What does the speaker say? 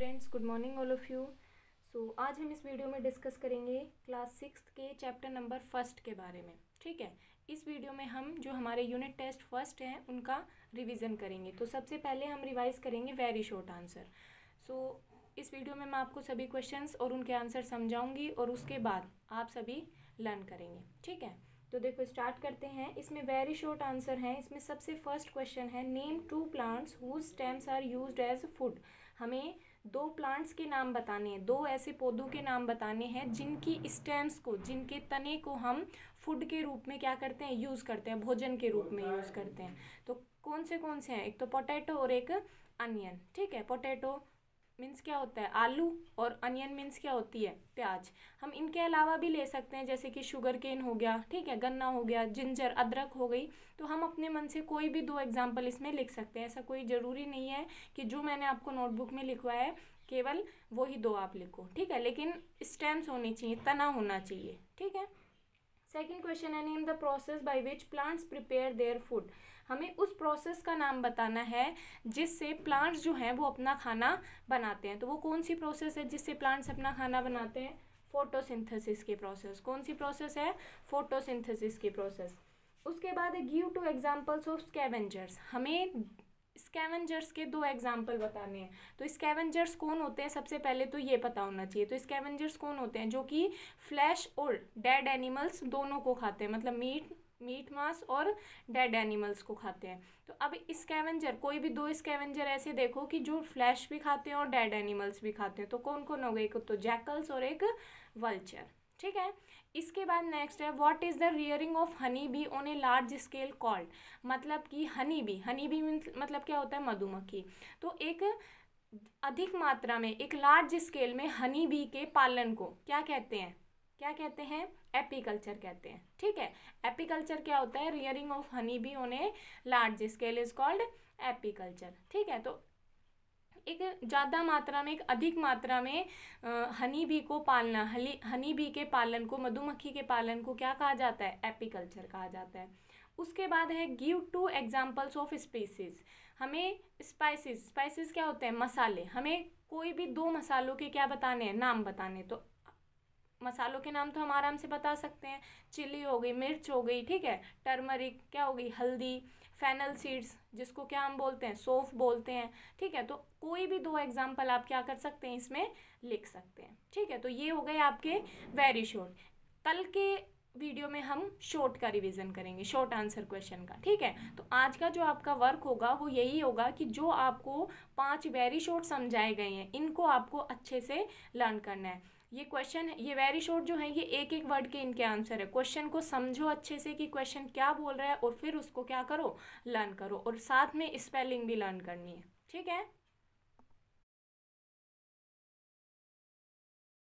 students good morning all of you so आज हम इस वीडियो में डिस्कस करेंगे क्लास सिक्स के चैप्टर नंबर फर्स्ट के बारे में ठीक है इस वीडियो में हम जो हमारे यूनिट टेस्ट फर्स्ट हैं उनका रिवीजन करेंगे तो सबसे पहले हम रिवाइज करेंगे वेरी शॉर्ट आंसर सो इस वीडियो में मैं आपको सभी क्वेश्चन और उनके आंसर समझाऊंगी और उसके बाद आप सभी लर्न करेंगे ठीक है तो देखो स्टार्ट करते हैं इसमें वेरी शॉर्ट आंसर है इसमें सबसे फर्स्ट क्वेश्चन है name two plants whose stems are use as food हमें दो प्लांट्स के नाम बताने हैं दो ऐसे पौधों के नाम बताने हैं जिनकी स्टेम्स को जिनके तने को हम फूड के रूप में क्या करते हैं यूज़ करते हैं भोजन के रूप में यूज़ करते हैं तो कौन से कौन से हैं एक तो पोटैटो और एक अनियन ठीक है पोटैटो मीन्स क्या होता है आलू और अनियन मीन्स क्या होती है प्याज हम इनके अलावा भी ले सकते हैं जैसे कि शुगर केन हो गया ठीक है गन्ना हो गया जिंजर अदरक हो गई तो हम अपने मन से कोई भी दो एग्जाम्पल इसमें लिख सकते हैं ऐसा कोई ज़रूरी नहीं है कि जो मैंने आपको नोटबुक में लिखवाया है केवल वही दो आप लिखो ठीक है लेकिन स्टेम्स होनी चाहिए तना होना चाहिए ठीक है सेकेंड क्वेश्चन है name the process by which plants prepare their food हमें उस प्रोसेस का नाम बताना है जिससे प्लांट्स जो हैं वो अपना खाना बनाते हैं तो वो कौन सी प्रोसेस है जिससे प्लांट्स अपना खाना बनाते हैं फोटोसिंथेसिस की प्रोसेस कौन सी प्रोसेस है फोटोसिंथेसिस की प्रोसेस उसके बाद give two examples of scavengers हमें स्केवेंजर्स के दो एग्जाम्पल बताने हैं तो स्केवेंजर्स कौन होते हैं सबसे पहले तो ये पता होना चाहिए तो स्केवेंजर्स कौन होते हैं जो कि फ्लैश और डेड एनिमल्स दोनों को खाते हैं मतलब मीट मीट मांस और डेड एनिमल्स को खाते हैं तो अब स्केवेंजर कोई भी दो स्केवेंजर ऐसे देखो कि जो फ्लैश भी खाते हैं और डेड एनिमल्स भी खाते हैं तो कौन कौन हो गए एक तो जैकल्स और एक वल्चर ठीक है इसके बाद नेक्स्ट है what is the rearing of honey bee on a large scale called मतलब कि हनी बी हनी बी मतलब क्या होता है मधुमक्खी तो एक अधिक मात्रा में एक लार्ज स्केल में हनी बी के पालन को क्या कहते हैं क्या कहते हैं एपीकल्चर कहते हैं ठीक है एपीकल्चर क्या होता है rearing of honey bee on a large scale is called apiculture ठीक है तो एक ज़्यादा मात्रा में एक अधिक मात्रा में हनी भी को पालना हली हनी भी के पालन को मधुमक्खी के पालन को क्या कहा जाता है एपिकल्चर कहा जाता है उसके बाद है give two examples of species हमें स्पाइसेस स्पाइसेस क्या होते हैं मसाले हमें कोई भी दो मसालों के क्या बताने हैं नाम बताने तो मसालों के नाम तो हम आराम से बता सकते हैं चिली हो गई मिर्च हो गई ठीक है टर्मरिक क्या हो गई हल्दी फैनल सीड्स जिसको क्या हम बोलते हैं सोफ बोलते हैं ठीक है तो कोई भी दो एग्जाम्पल आप क्या कर सकते हैं इसमें लिख सकते हैं ठीक है तो ये हो गए आपके वेरी शॉर्ट कल के वीडियो में हम शॉर्ट का रिवीजन करेंगे शॉर्ट आंसर क्वेश्चन का ठीक है तो आज का जो आपका वर्क होगा वो यही होगा कि जो आपको पांच वेरी शॉर्ट समझाए गए हैं इनको आपको अच्छे से लर्न करना है ये क्वेश्चन ये वेरी शॉर्ट जो है ये एक एक वर्ड के इनके आंसर है क्वेश्चन को समझो अच्छे से कि क्वेश्चन क्या बोल रहा है और फिर उसको क्या करो लर्न करो और साथ में स्पेलिंग भी लर्न करनी है ठीक है